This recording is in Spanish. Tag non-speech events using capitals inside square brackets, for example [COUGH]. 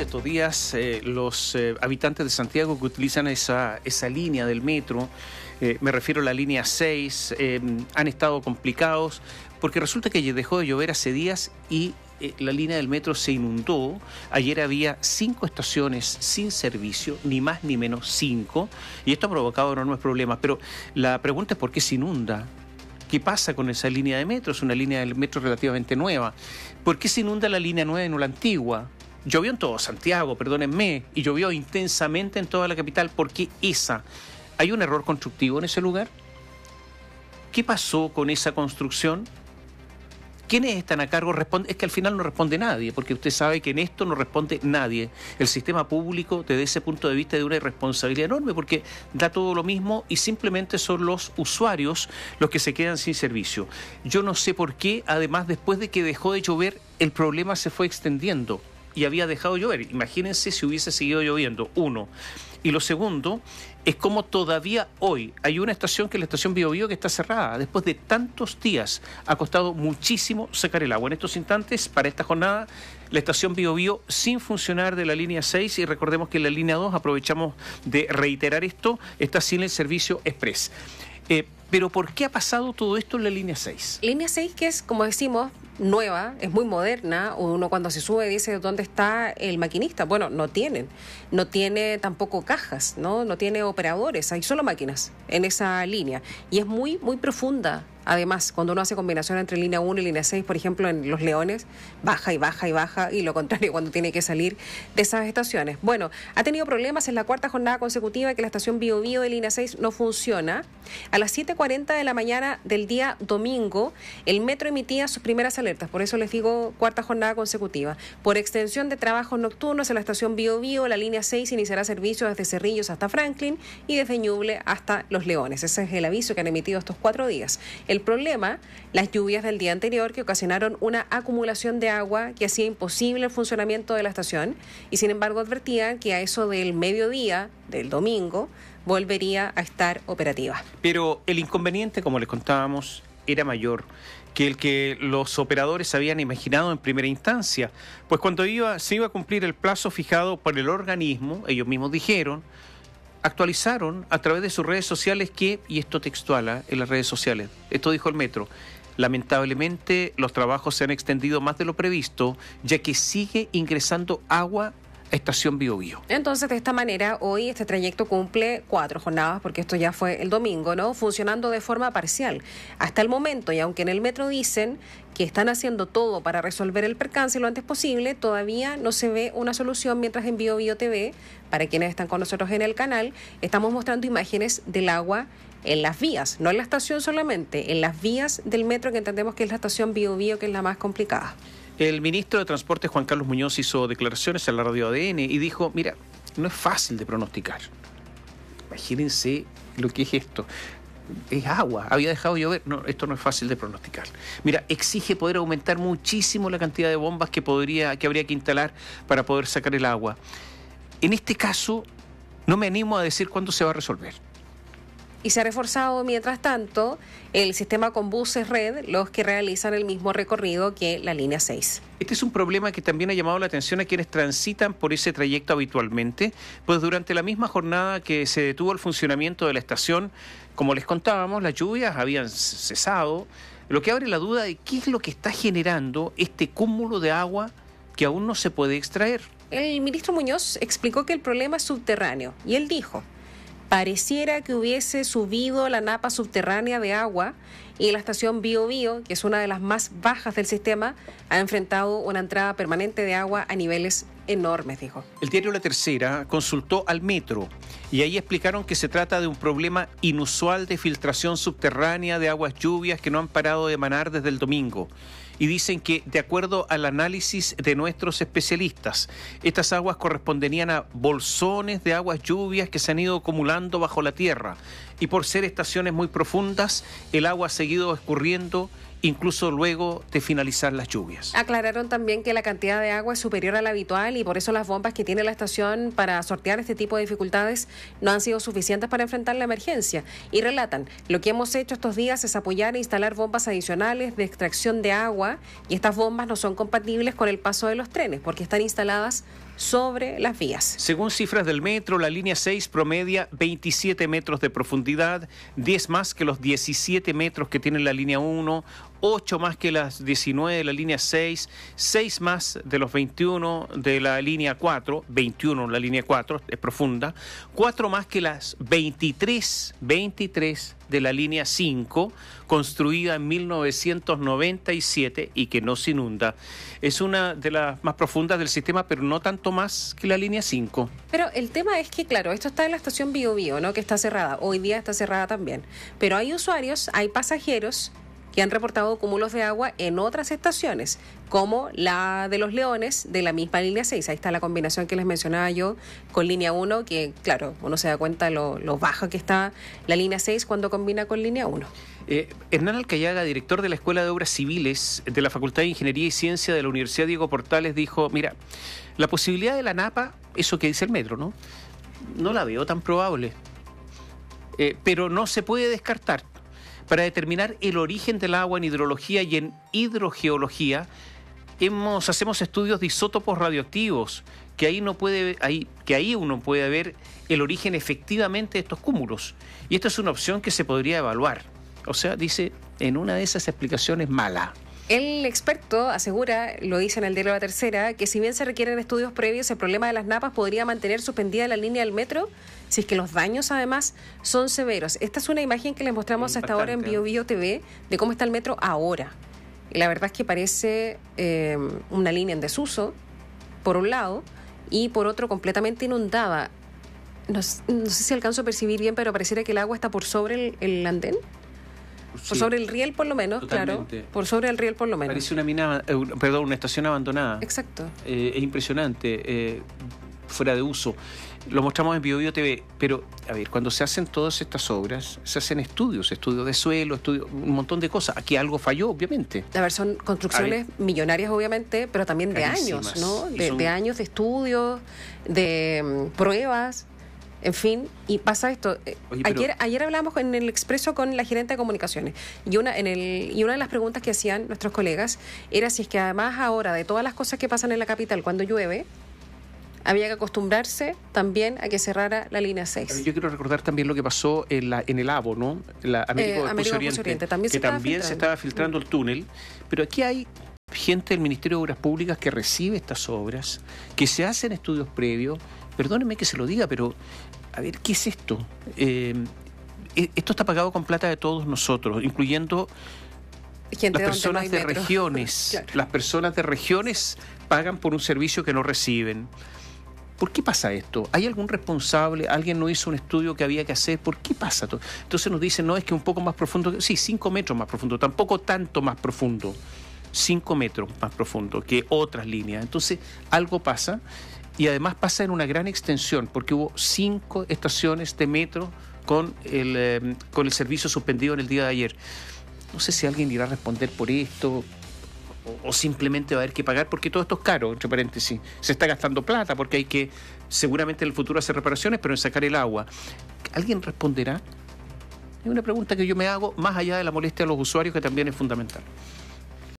estos días eh, los eh, habitantes de Santiago que utilizan esa, línea del metro, eh, me refiero a la línea 6, han estado complicados porque resulta que dejó de llover hace días y la línea del metro se inundó. Ayer había cinco estaciones sin servicio, ni más ni menos cinco, y esto ha provocado enormes problemas. Pero la pregunta es por qué se inunda. ¿Qué pasa con esa línea de metro? Es una línea del metro relativamente nueva. ¿Por qué se inunda la línea nueva y no la antigua? Llovió en todo Santiago, perdónenme, y llovió intensamente en toda la capital. ¿Por qué esa? ¿Hay un error constructivo en ese lugar? ¿Qué pasó con esa construcción? ¿Quiénes están a cargo? es que al final no responde nadie, porque usted sabe que en esto no responde nadie. El sistema público, desde ese punto de vista, de una irresponsabilidad enorme, porque da todo lo mismo y simplemente son los usuarios los que se quedan sin servicio. Yo no sé por qué, además, después de que dejó de llover, el problema se fue extendiendo y había dejado llover. Imagínense si hubiese seguido lloviendo, uno. Y lo segundo es como todavía hoy hay una estación que es la estación Bio, Bio que está cerrada. Después de tantos días ha costado muchísimo sacar el agua. En estos instantes, para esta jornada, la estación Bio, Bio sin funcionar de la línea 6 y recordemos que la línea 2, aprovechamos de reiterar esto, está sin el servicio express. Eh, pero ¿por qué ha pasado todo esto en la línea 6? Línea 6 que es, como decimos, nueva, es muy moderna, uno cuando se sube dice dónde está el maquinista. Bueno, no tienen, no tiene tampoco cajas, ¿no? No tiene operadores, hay solo máquinas en esa línea y es muy muy profunda Además, cuando uno hace combinación entre línea 1 y línea 6, por ejemplo, en Los Leones, baja y baja y baja, y lo contrario [LAUGHS] cuando tiene que salir de esas estaciones. Bueno, ha tenido problemas en la cuarta jornada consecutiva que la estación Bio, Bio de línea 6 no funciona. A las 7.40 de la mañana del día domingo, el metro emitía sus primeras alertas, por eso les digo cuarta jornada consecutiva. Por extensión de trabajos nocturnos en la estación Bio, Bio la línea 6 iniciará servicio desde Cerrillos hasta Franklin y desde Ñuble hasta Los Leones. Ese es el aviso que han emitido estos cuatro días. El problema, las lluvias del día anterior que ocasionaron una acumulación de agua que hacía imposible el funcionamiento de la estación y sin embargo advertían que a eso del mediodía del domingo volvería a estar operativa. Pero el inconveniente, como les contábamos, era mayor que el que los operadores habían imaginado en primera instancia, pues cuando iba, se iba a cumplir el plazo fijado por el organismo, ellos mismos dijeron, actualizaron a través de sus redes sociales que, y esto textuala en las redes sociales, esto dijo el Metro, lamentablemente los trabajos se han extendido más de lo previsto, ya que sigue ingresando agua Estación Bio, Entonces, de esta manera, hoy este trayecto cumple cuatro jornadas, porque esto ya fue el domingo, ¿no? Funcionando de forma parcial. Hasta el momento, y aunque en el metro dicen que están haciendo todo para resolver el percance lo antes posible, todavía no se ve una solución, mientras en Bio, TV, para quienes están con nosotros en el canal, estamos mostrando imágenes del agua en las vías, no en la estación solamente, en las vías del metro que entendemos que es la estación Bio, que es la más complicada. El ministro de Transporte, Juan Carlos Muñoz, hizo declaraciones a la radio ADN y dijo, mira, no es fácil de pronosticar. Imagínense lo que es esto. Es agua, había dejado llover. No, esto no es fácil de pronosticar. Mira, exige poder aumentar muchísimo la cantidad de bombas que, podría, que habría que instalar para poder sacar el agua. En este caso, no me animo a decir cuándo se va a resolver y se ha reforzado, mientras tanto, el sistema con buses red, los que realizan el mismo recorrido que la línea 6. Este es un problema que también ha llamado la atención a quienes transitan por ese trayecto habitualmente, pues durante la misma jornada que se detuvo el funcionamiento de la estación, como les contábamos, las lluvias habían cesado, lo que abre la duda de qué es lo que está generando este cúmulo de agua que aún no se puede extraer. El ministro Muñoz explicó que el problema es subterráneo y él dijo, pareciera que hubiese subido la napa subterránea de agua y la estación Bio que es una de las más bajas del sistema, ha enfrentado una entrada permanente de agua a niveles enormes, dijo. El diario La Tercera consultó al metro y ahí explicaron que se trata de un problema inusual de filtración subterránea de aguas lluvias que no han parado de emanar desde el domingo y dicen que de acuerdo al análisis de nuestros especialistas, estas aguas corresponderían a bolsones de aguas lluvias que se han ido acumulando bajo la tierra y por ser estaciones muy profundas, el agua ha seguido escurriendo incluso luego de finalizar las lluvias. Aclararon también que la cantidad de agua es superior a la habitual y por eso las bombas que tiene la estación para sortear este tipo de dificultades no han sido suficientes para enfrentar la emergencia. Y relatan, lo que hemos hecho estos días es apoyar e instalar bombas adicionales de extracción de agua y estas bombas no son compatibles con el paso de los trenes porque están instaladas sobre las vías. Según cifras del metro, la línea 6 promedia 27 metros de profundidad, 10 más que los 17 metros que tiene la línea 1 8 más que las 19 de la línea 6, 6 más de los 21 de la línea 4, 21 la línea 4 es profunda, 4 más que las 23, 23 de la línea 5, construida en 1997 y que no se inunda. Es una de las más profundas del sistema, pero no tanto más que la línea 5. Pero el tema es que, claro, esto está en la estación Bio ¿no? que está cerrada. Hoy día está cerrada también. Pero hay usuarios, hay pasajeros que han reportado cúmulos de agua en otras estaciones, como la de los Leones de la misma línea 6. Ahí está la combinación que les mencionaba yo con línea 1, que claro, uno se da cuenta lo, lo baja que está la línea 6 cuando combina con línea 1. Eh, Hernán Alcayaga, director de la Escuela de Obras Civiles de la Facultad de Ingeniería y Ciencia de la Universidad Diego Portales, dijo, mira, la posibilidad de la napa, eso que dice el metro, ¿no? No la veo tan probable, eh, pero no se puede descartar. Para determinar el origen del agua en hidrología y en hidrogeología, hacemos estudios de isótopos radioactivos, que ahí, no puede, ahí, que ahí uno puede ver el origen efectivamente de estos cúmulos. Y esta es una opción que se podría evaluar. O sea, dice, en una de esas explicaciones mala. El experto asegura, lo dice en el diario La Tercera, que si bien se requieren estudios previos, el problema de las napas podría mantener suspendida la línea del metro si es que los daños además son severos. Esta es una imagen que les mostramos hasta ahora en BioBio Bio TV de cómo está el metro ahora. Y la verdad es que parece eh, una línea en desuso, por un lado, y por otro completamente inundada. No, sé si alcanzo a percibir bien, pero pareciera que el agua está por sobre el, el andén. Por sobre el riel, por lo menos, claro. Por sobre el riel, por lo menos. Parece una mina, eh, perdón, una estación abandonada. Exacto. Eh, es impresionante, eh, fuera de uso. Lo mostramos en BioBio TV, pero a ver, cuando se hacen todas estas obras, se hacen estudios, estudios de suelo, estudios, un montón de cosas. Aquí algo falló, obviamente. A ver, son construcciones millonarias, obviamente, pero también de años, ¿no? De, años de estudios, de mm, pruebas en fin, y pasa esto. Eh, ayer, ayer hablamos en el expreso con la gerente de comunicaciones y una, en el, y una de las preguntas que hacían nuestros colegas era si es que además ahora de todas las cosas que pasan en la capital cuando llueve, había que acostumbrarse también a que cerrara la línea 6. Yo quiero recordar también lo que pasó en, la, en el AVO, ¿no? La América eh, Oriente, También que también se estaba filtrando el túnel, pero aquí hay gente del Ministerio de Obras Públicas que recibe estas obras, que se hacen estudios previos, perdónenme que se lo diga, pero a ver, ¿qué es esto? Em, e, esto está pagado con plata de todos nosotros, incluyendo las personas de regiones. [LAUGHS] Las personas de regiones pagan por un servicio que no reciben. ¿Por qué pasa esto? ¿Hay algún responsable? ¿Alguien no hizo un estudio que había que hacer? ¿Por qué pasa? esto? Entonces nos dicen, no, es que un poco más profundo, sí, cinco metros más profundo, tampoco tanto más profundo, Cinco metros más profundo que otras líneas. Entonces algo pasa y además pasa en una gran extensión, porque hubo cinco estaciones de metro con el, em, con el servicio suspendido en el día de ayer. No sé si alguien irá a responder por esto o, o, simplemente va a haber que pagar, porque todo esto es caro, entre paréntesis. Se está gastando plata porque hay que seguramente en el futuro hacer reparaciones, pero en sacar el agua. ¿Alguien responderá? Es una pregunta que yo me hago más allá de la molestia a los usuarios, que también es fundamental.